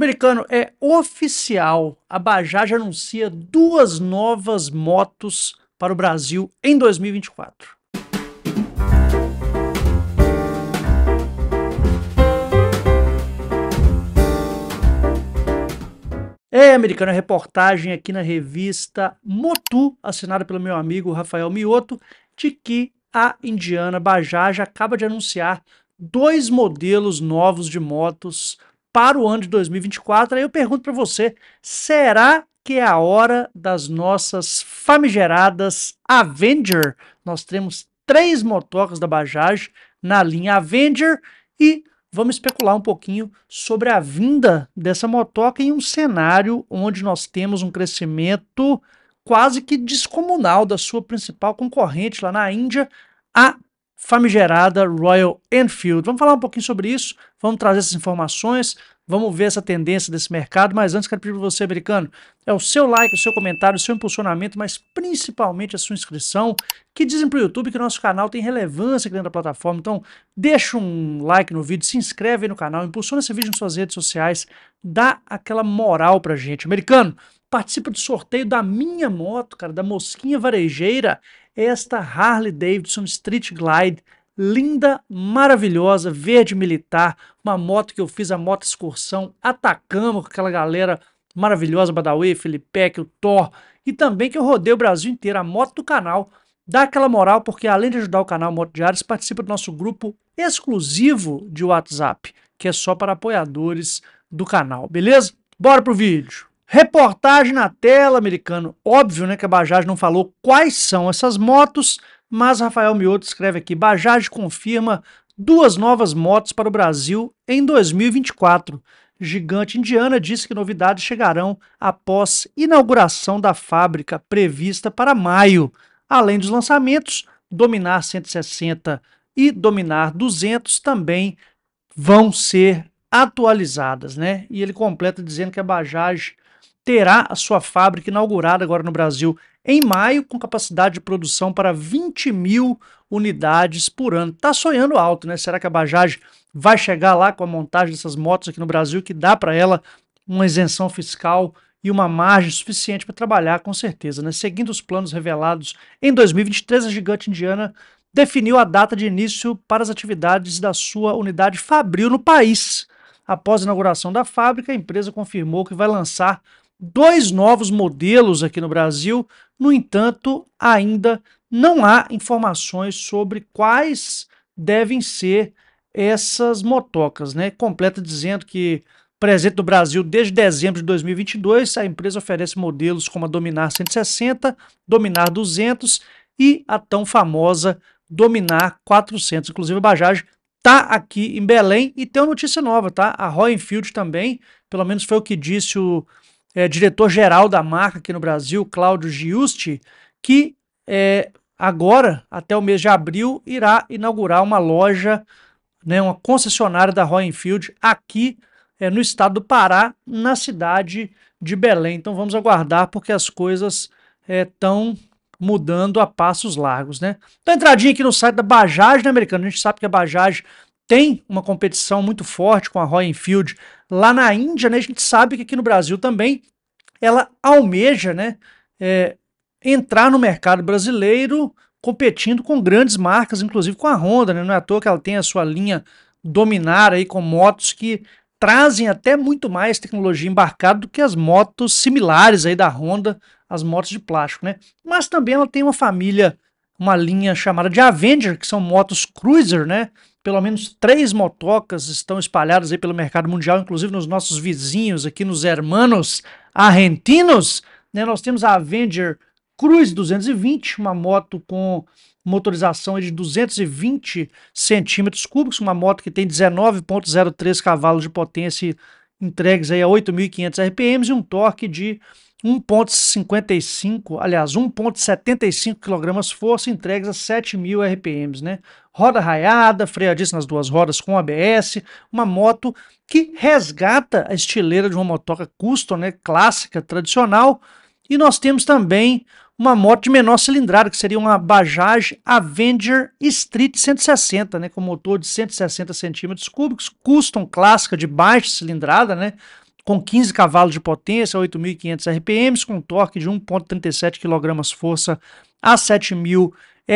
Americano, é oficial. A Bajaj anuncia duas novas motos para o Brasil em 2024. É, americano a é reportagem aqui na revista Motu, assinada pelo meu amigo Rafael Mioto, de que a indiana Bajaj acaba de anunciar dois modelos novos de motos para o ano de 2024. Aí eu pergunto para você: será que é a hora das nossas famigeradas Avenger? Nós temos três motocas da Bajaj na linha Avenger e vamos especular um pouquinho sobre a vinda dessa motoca em um cenário onde nós temos um crescimento quase que descomunal da sua principal concorrente lá na Índia, a famigerada Royal Enfield. Vamos falar um pouquinho sobre isso, vamos trazer essas informações, Vamos ver essa tendência desse mercado, mas antes quero pedir para você, americano, é o seu like, o seu comentário, o seu impulsionamento, mas principalmente a sua inscrição, que dizem para o YouTube que o nosso canal tem relevância aqui dentro da plataforma. Então, deixa um like no vídeo, se inscreve no canal, impulsiona esse vídeo em suas redes sociais, dá aquela moral a gente. Americano, participa do sorteio da minha moto, cara, da Mosquinha Varejeira, esta Harley Davidson Street Glide linda, maravilhosa, verde militar, uma moto que eu fiz, a moto excursão atacamos com aquela galera maravilhosa, Badawi, Felipe, o Thor, e também que eu rodei o Brasil inteiro, a moto do canal, dá aquela moral, porque além de ajudar o canal Moto Diários, participa do nosso grupo exclusivo de WhatsApp, que é só para apoiadores do canal, beleza? Bora pro vídeo! Reportagem na tela, americano. Óbvio, né, que a Bajaj não falou quais são essas motos, mas Rafael Mioto escreve aqui: Bajaj confirma duas novas motos para o Brasil em 2024. Gigante indiana disse que novidades chegarão após inauguração da fábrica prevista para maio. Além dos lançamentos, Dominar 160 e Dominar 200 também vão ser atualizadas, né? E ele completa dizendo que a Bajaj terá a sua fábrica inaugurada agora no Brasil em maio, com capacidade de produção para 20 mil unidades por ano. Tá sonhando alto, né? Será que a Bajaj vai chegar lá com a montagem dessas motos aqui no Brasil, que dá para ela uma isenção fiscal e uma margem suficiente para trabalhar, com certeza, né? Seguindo os planos revelados em 2023, a gigante indiana definiu a data de início para as atividades da sua unidade Fabril no país. Após a inauguração da fábrica, a empresa confirmou que vai lançar dois novos modelos aqui no Brasil. No entanto, ainda não há informações sobre quais devem ser essas motocas, né? Completa dizendo que presente no Brasil desde dezembro de 2022, a empresa oferece modelos como a Dominar 160, Dominar 200 e a tão famosa Dominar 400. Inclusive, a Bajaj tá aqui em Belém e tem uma notícia nova, tá? A Royal Enfield também, pelo menos foi o que disse o é, diretor-geral da marca aqui no Brasil, Cláudio Giusti, que é, agora, até o mês de abril, irá inaugurar uma loja, né, uma concessionária da Royal Enfield aqui é, no estado do Pará, na cidade de Belém. Então vamos aguardar, porque as coisas estão é, mudando a passos largos, né? Então, entradinha aqui no site da Bajaj, né, americano? A gente sabe que a Bajaj tem uma competição muito forte com a Royal Enfield lá na Índia, né? A gente sabe que aqui no Brasil também ela almeja, né? É, entrar no mercado brasileiro competindo com grandes marcas, inclusive com a Honda, né? Não é à toa que ela tem a sua linha dominar aí com motos que trazem até muito mais tecnologia embarcada do que as motos similares aí da Honda, as motos de plástico, né? Mas também ela tem uma família, uma linha chamada de Avenger, que são motos cruiser, né? pelo menos três motocas estão espalhadas aí pelo mercado mundial, inclusive nos nossos vizinhos aqui, nos hermanos argentinos. Né? Nós temos a Avenger Cruz 220, uma moto com motorização de 220 centímetros cúbicos, uma moto que tem 19.03 cavalos de potência entregues aí a 8.500 RPMs e um torque de 1.55, aliás, 1.75 kg força entregues a 7.000 RPMs, né? Roda raiada, freadista nas duas rodas com ABS, uma moto que resgata a estileira de uma motoca custom, né, clássica, tradicional. E nós temos também uma moto de menor cilindrada, que seria uma Bajaj Avenger Street 160, né, com motor de 160 cm cúbicos, custom clássica de baixa cilindrada, né? com 15 cavalos de potência, 8.500 RPMs, com torque de 1.37 kg-força a 7.000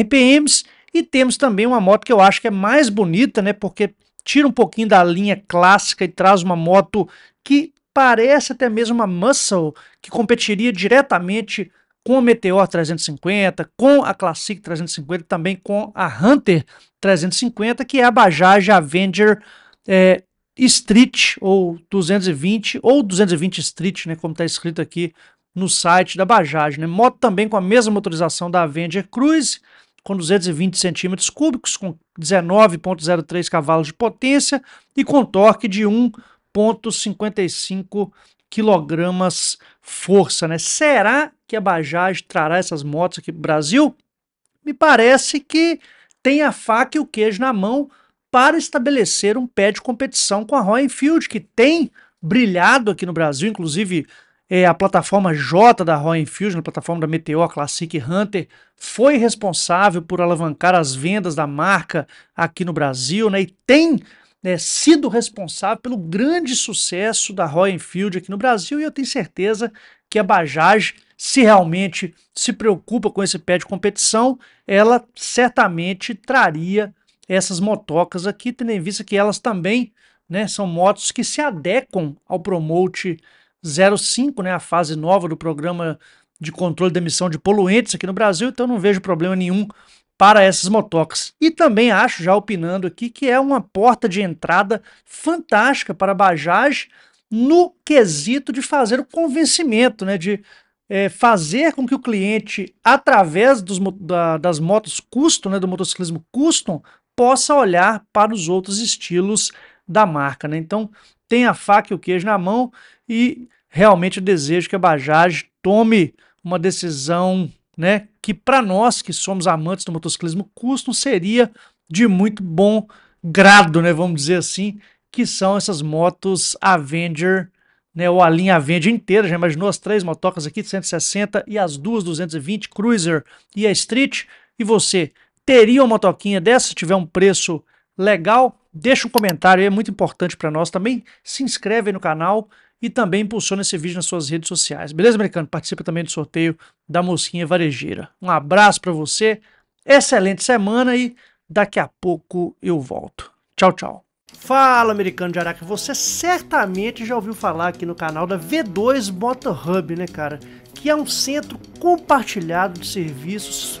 RPMs. E temos também uma moto que eu acho que é mais bonita, né? Porque tira um pouquinho da linha clássica e traz uma moto que parece até mesmo uma muscle, que competiria diretamente com a Meteor 350, com a Classic 350, também com a Hunter 350, que é a Bajaj Avenger é, Street ou 220 ou 220 Street, né, como está escrito aqui no site da Bajaj, né? Moto também com a mesma motorização da Avenger Cruise, com 220 centímetros cúbicos, com 19.03 cavalos de potência e com torque de 1.55 quilogramas força, né? Será que a Bajaj trará essas motos aqui para o Brasil? Me parece que tem a faca e o queijo na mão para estabelecer um pé de competição com a Roy Enfield, que tem brilhado aqui no Brasil, inclusive é, a plataforma J da Roy Enfield, a plataforma da Meteor Classic Hunter, foi responsável por alavancar as vendas da marca aqui no Brasil, né? E tem né, sido responsável pelo grande sucesso da Roy Enfield aqui no Brasil. E eu tenho certeza que a Bajaj, se realmente se preocupa com esse pé de competição, ela certamente traria essas motocas aqui, tendo em vista que elas também né, são motos que se adequam ao Promote 05, né, a fase nova do programa de controle da emissão de poluentes aqui no Brasil, então não vejo problema nenhum para essas motocas. E também acho, já opinando aqui, que é uma porta de entrada fantástica para a Bajaj no quesito de fazer o convencimento, né, de é, fazer com que o cliente, através dos, da, das motos custom, né, do motociclismo custom, possa olhar para os outros estilos da marca. Né? Então, tenha a faca e o queijo na mão e realmente desejo que a Bajaj tome uma decisão né, que para nós que somos amantes do motociclismo custo seria de muito bom grado, né, vamos dizer assim, que são essas motos Avenger, né, ou a linha Avenger inteira, já imaginou as três motocas aqui de 160 e as duas 220 Cruiser e a Street, e você teria uma motoquinha dessa se tiver um preço legal? Deixa um comentário é muito importante para nós. Também se inscreve no canal e também impulsiona esse vídeo nas suas redes sociais. Beleza, americano? Participa também do sorteio da Mosquinha Varejeira. Um abraço para você, excelente semana e daqui a pouco eu volto. Tchau, tchau. Fala, americano de Araca. Você certamente já ouviu falar aqui no canal da V2 Motor Hub, né, cara? Que é um centro compartilhado de serviços